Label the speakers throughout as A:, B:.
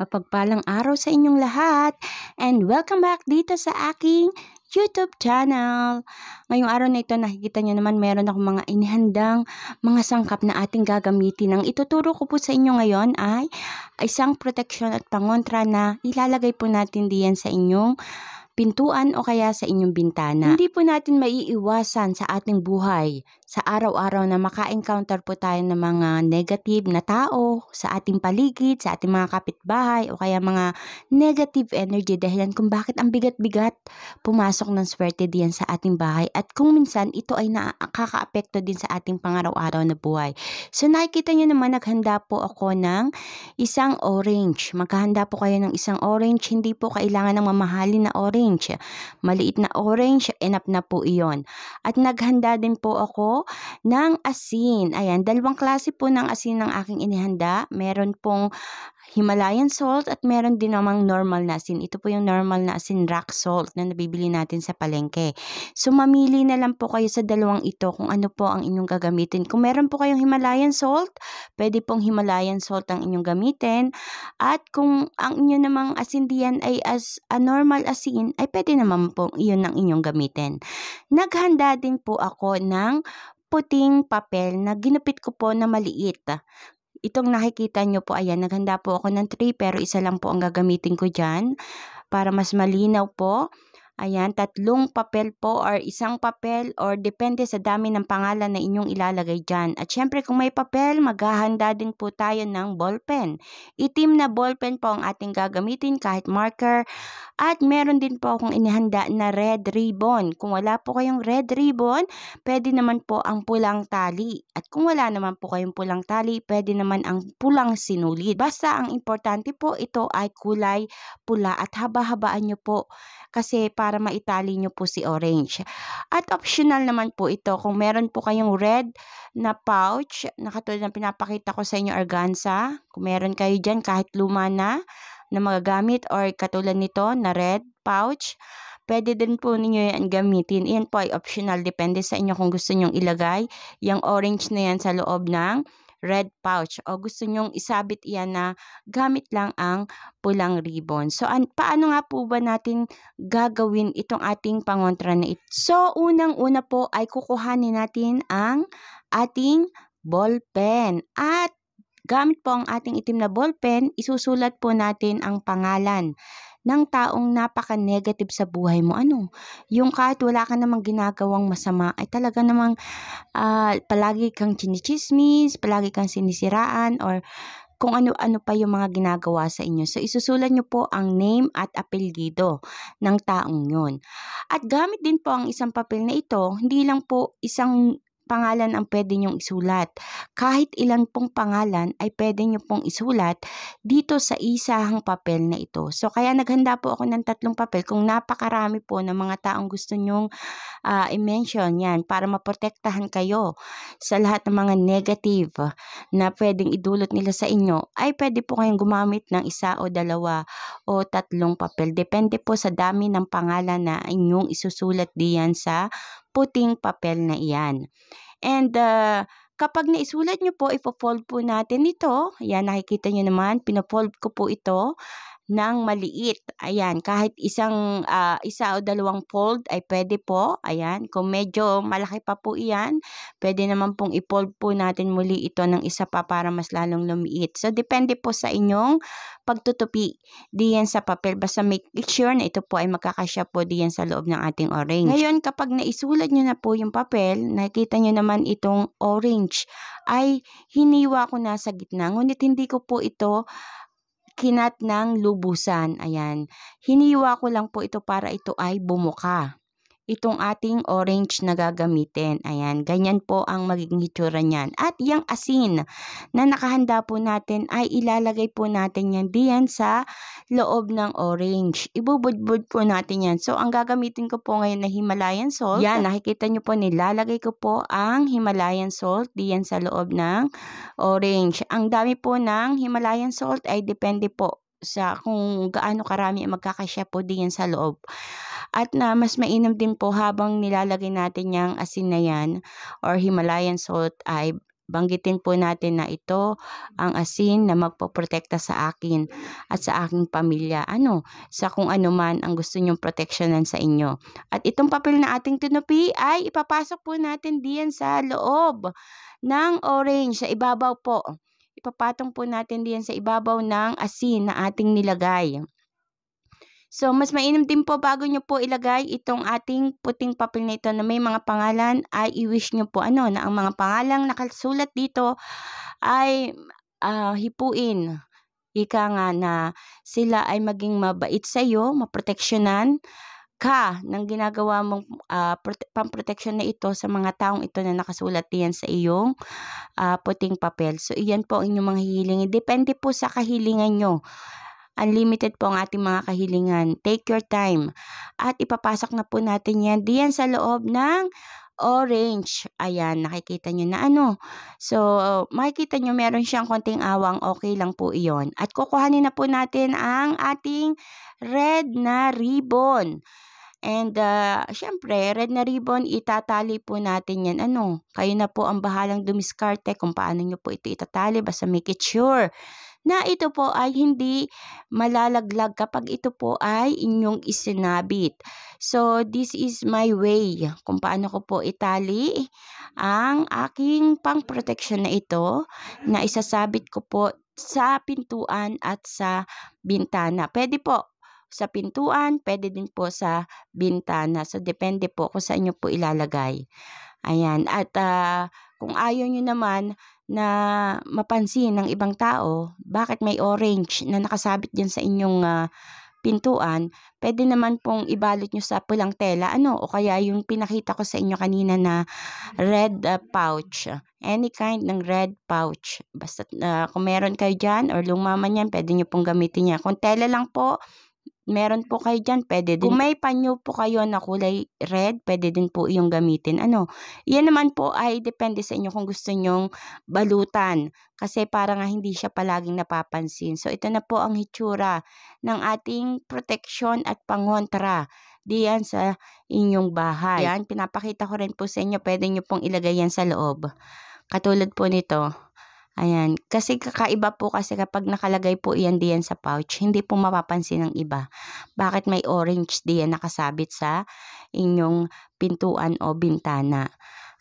A: Mapagpalang araw sa inyong lahat and welcome back dito sa aking YouTube channel. Ngayong araw na ito, nakikita niyo naman meron akong mga inihandang mga sangkap na ating gagamitin. Ang ituturo ko po sa inyo ngayon ay isang protection at pangontra na ilalagay po natin diyan sa inyong pintuan o kaya sa inyong bintana. Hindi po natin maiiwasan sa ating buhay sa araw-araw na maka-encounter po tayo ng mga negative na tao sa ating paligid, sa ating mga kapitbahay o kaya mga negative energy dahilan kung bakit ang bigat-bigat pumasok ng swerte diyan sa ating bahay at kung minsan ito ay nakakaapekto din sa ating pangaraw-araw na buhay. So nakikita nyo naman naghanda po ako ng isang orange. Maghahanda po kayo ng isang orange. Hindi po kailangan ng mamahalin na orange orange. Maliit na orange, enough na po iyon. At naghanda din po ako ng asin. Ayan, dalawang klase po ng asin ng aking inihanda. Meron pong Himalayan salt at meron din namang normal na asin. Ito po yung normal na asin rock salt na nabibili natin sa palengke. So mamili na lang po kayo sa dalawang ito kung ano po ang inyong gagamitin. Kung meron po kayong Himalayan salt, pwede pong Himalayan salt ang inyong gamitin. At kung ang inyo namang asin diyan ay as a normal asin, ay pwede naman po iyon ang inyong gamitin. Naghanda din po ako ng puting papel na ginupit ko po na maliit. Itong nakikita nyo po, ayan, naghanda po ako ng 3 pero isa lang po ang gagamitin ko dyan para mas malinaw po Ayan, tatlong papel po or isang papel or depende sa dami ng pangalan na inyong ilalagay dyan. At syempre kung may papel, maghahanda din po tayo ng ballpen. Itim na ballpen po ang ating gagamitin kahit marker. At meron din po akong inihanda na red ribbon. Kung wala po kayong red ribbon, pwede naman po ang pulang tali. At kung wala naman po kayong pulang tali, pwede naman ang pulang sinulid. Basta ang importante po ito ay kulay pula at haba-habaan nyo po. Kasi para para maitali nyo po si orange. At optional naman po ito kung meron po kayong red na pouch na katulad ng pinapakita ko sa inyo organza. Kung meron kayo dyan kahit luma na na magagamit or katulad nito na red pouch, pwede din po ninyo yan gamitin. Yan po ay optional, depende sa inyo kung gusto nyong ilagay yung orange na yan sa loob ng red pouch o gusto nyong isabit iyan na gamit lang ang pulang ribbon. So an paano nga po ba natin gagawin itong ating pangontra na ito? So unang-una po ay kukuhanin natin ang ating ball pen at gamit po ang ating itim na ball pen, isusulat po natin ang pangalan ng taong napaka-negative sa buhay mo. Ano? Yung kahit wala ka namang ginagawang masama ay talaga namang uh, palagi kang chinichismis, palagi kang sinisiraan or kung ano-ano pa yung mga ginagawa sa inyo. So, isusulan nyo po ang name at apelyido ng taong yon. At gamit din po ang isang papel na ito, hindi lang po isang pangalan ang pwede nyong isulat. Kahit ilang pong pangalan ay pwede niyo pong isulat dito sa isang papel na ito. So kaya naghanda po ako ng tatlong papel kung napakarami po ng mga taong gusto niyong uh, i-mention yan para maprotektahan kayo sa lahat ng mga negative na pwedeng idulot nila sa inyo ay pwede po kayong gumamit ng isa o dalawa o tatlong papel. Depende po sa dami ng pangalan na inyong isusulat diyan sa puting papel na iyan. And uh, kapag naisulat nyo po, ipofold po natin ito. Yan, nakikita nyo naman, pinafold ko po ito ng maliit. Ayan, kahit isang uh, isa o dalawang fold ay pwede po. Ayan, kung medyo malaki pa po iyan, pwede naman pong i-fold po natin muli ito ng isa pa para mas lalong lumiit. So, depende po sa inyong pagtutupi diyan sa papel. Basta make sure na ito po ay magkakasya po diyan sa loob ng ating orange. Ngayon, kapag naisulat nyo na po yung papel, nakita nyo naman itong orange ay hiniwa ko na sa gitna. Ngunit hindi ko po ito kinat ng lubusan. Ayan. Hiniwa ko lang po ito para ito ay bumuka itong ating orange na gagamitin. Ayan, ganyan po ang magiging hitsura niyan. At yung asin na nakahanda po natin ay ilalagay po natin yan diyan sa loob ng orange. Ibubudbud po natin yan. So, ang gagamitin ko po ngayon na Himalayan salt. Yan, nakikita nyo po nilalagay ko po ang Himalayan salt diyan sa loob ng orange. Ang dami po ng Himalayan salt ay depende po sa kung gaano karami ang magkakasyap po din sa loob. At na mas mainam din po habang nilalagay natin yung asin na yan or Himalayan salt ay banggitin po natin na ito ang asin na magpoprotekta sa akin at sa aking pamilya. Ano, sa kung ano man ang gusto nyong proteksyonan sa inyo. At itong papel na ating tinupi ay ipapasok po natin diyan sa loob ng orange, sa ibabaw po ipapatong po natin diyan sa ibabaw ng asin na ating nilagay. So, mas mainam din po bago nyo po ilagay itong ating puting papel na ito na may mga pangalan ay i-wish nyo po ano na ang mga pangalang nakasulat dito ay uh, hipuin. Ika nga na sila ay maging mabait sa iyo, maproteksyonan, ka ng ginagawa mong uh, pamproteksyon na ito sa mga taong ito na nakasulat yan sa iyong uh, puting papel. So, iyan po ang inyong mga hihilingin. Depende po sa kahilingan nyo. Unlimited po ang ating mga kahilingan. Take your time. At ipapasok na po natin yan diyan sa loob ng orange. Ayan, nakikita nyo na ano. So, makikita nyo meron siyang konting awang. Okay lang po iyon. At kukuhanin na po natin ang ating red na ribbon. And, uh, syempre, red na ribbon, itatali po natin yan. Ano, kayo na po ang bahalang dumiskarte kung paano nyo po ito itatali. Basta make it sure na ito po ay hindi malalaglag kapag ito po ay inyong isinabit. So, this is my way kung paano ko po itali ang aking pangproteksyon na ito na isasabit ko po sa pintuan at sa bintana. Pwede po sa pintuan, pwede din po sa bintana. So, depende po kung sa inyo po ilalagay. Ayan. At uh, kung ayaw nyo naman na mapansin ng ibang tao, bakit may orange na nakasabit dyan sa inyong uh, pintuan, pwede naman pong ibalot nyo sa pulang tela, ano, o kaya yung pinakita ko sa inyo kanina na red uh, pouch, any kind ng red pouch. Basta uh, ah, kung meron kayo dyan or lumaman niyan, pwede nyo pong gamitin yan. Kung tela lang po, meron po kayo dyan, pwede din. Kung may panyo po kayo na kulay red, pwede din po yung gamitin. Ano, yan naman po ay depende sa inyo kung gusto nyong balutan. Kasi para nga hindi siya palaging napapansin. So, ito na po ang hitsura ng ating protection at pangontra diyan sa inyong bahay. Yan, pinapakita ko rin po sa inyo. Pwede nyo pong ilagay yan sa loob. Katulad po nito. Ayan. Kasi kakaiba po kasi kapag nakalagay po iyan diyan sa pouch, hindi po mapapansin ng iba. Bakit may orange diyan nakasabit sa inyong pintuan o bintana.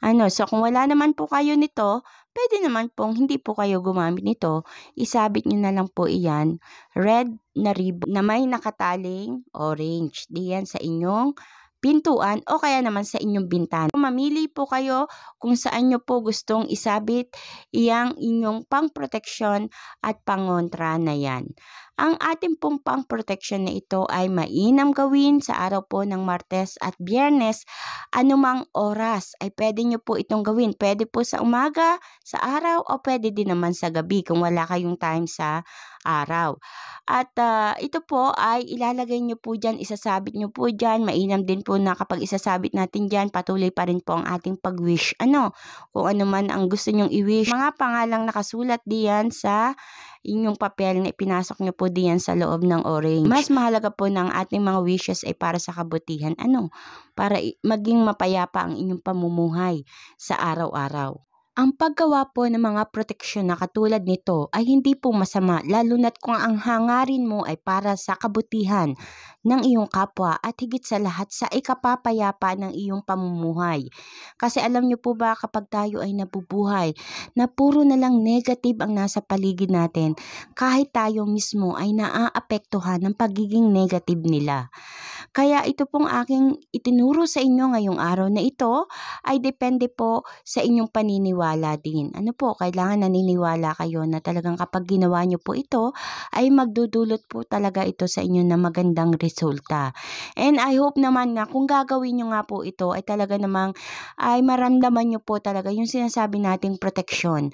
A: Ano, so kung wala naman po kayo nito, pwede naman pong hindi po kayo gumamit nito. Isabit nyo na lang po iyan, red na ribbon na may nakataling orange diyan sa inyong pintuan o kaya naman sa inyong bintana. Mamili po kayo kung saan nyo po gustong isabit iyang inyong pangproteksyon at pangontra na yan. Ang ating pong pangproteksyon na ito ay mainam gawin sa araw po ng Martes at Biyernes. Anumang oras ay pwede nyo po itong gawin. Pwede po sa umaga, sa araw o pwede din naman sa gabi kung wala kayong time sa araw. At uh, ito po ay ilalagay nyo po dyan, isasabit nyo po dyan. Mainam din po na kapag isasabit natin dyan, patuloy pa rin po ang ating pag-wish. Ano? Kung ano man ang gusto nyong i-wish. Mga pangalang nakasulat diyan sa inyong papel na ipinasok nyo po diyan sa loob ng orange. Mas mahalaga po ng ating mga wishes ay para sa kabutihan. Ano? Para maging mapayapa ang inyong pamumuhay sa araw-araw. Ang paggawa po ng mga proteksyon na katulad nito ay hindi po masama lalo na't kung ang hangarin mo ay para sa kabutihan ng iyong kapwa at higit sa lahat sa ikapapayapa ng iyong pamumuhay. Kasi alam niyo po ba kapag tayo ay nabubuhay na puro na lang negative ang nasa paligid natin kahit tayo mismo ay naaapektuhan ng pagiging negative nila. Kaya ito pong aking itinuro sa inyo ngayong araw na ito ay depende po sa inyong paniniwala din. Ano po, kailangan naniniwala kayo na talagang kapag ginawa nyo po ito ay magdudulot po talaga ito sa inyo na magandang resulta. And I hope naman na kung gagawin nyo nga po ito ay talaga namang ay maramdaman nyo po talaga yung sinasabi nating protection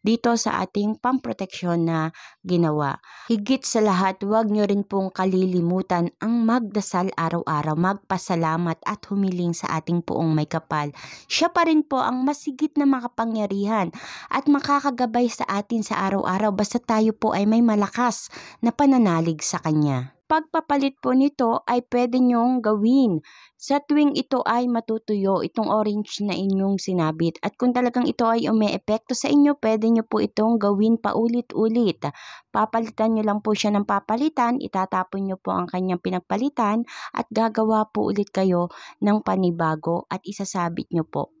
A: dito sa ating pamproteksyon na ginawa. Higit sa lahat, huwag nyo rin pong kalilimutan ang magdasal araw-araw, magpasalamat at humiling sa ating poong may kapal. Siya pa rin po ang masigit na makapangyarihan at makakagabay sa atin sa araw-araw basta tayo po ay may malakas na pananalig sa Kanya pagpapalit po nito ay pwede nyong gawin sa tuwing ito ay matutuyo, itong orange na inyong sinabit. At kung talagang ito ay umeepekto sa inyo, pwede nyo po itong gawin paulit-ulit. Papalitan nyo lang po siya ng papalitan, itatapon nyo po ang kanyang pinagpalitan at gagawa po ulit kayo ng panibago at isasabit nyo po.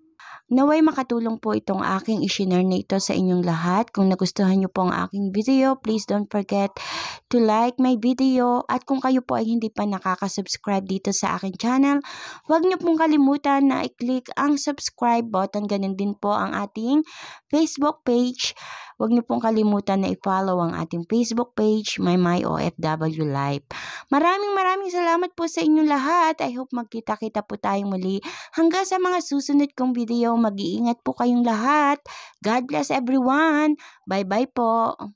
A: Naway makatulong po itong aking isinare na ito sa inyong lahat. Kung nagustuhan niyo po ang aking video, please don't forget to like my video. At kung kayo po ay hindi pa nakaka-subscribe dito sa aking channel, huwag niyo pong kalimutan na i-click ang subscribe button. Ganun din po ang ating Facebook page. Huwag niyo pong kalimutan na i-follow ang ating Facebook page, My My OFW Life. Maraming maraming salamat po sa inyong lahat. I hope magkita-kita po tayong muli hanggang sa mga susunod kong video video. Mag-iingat po kayong lahat. God bless everyone. Bye-bye po.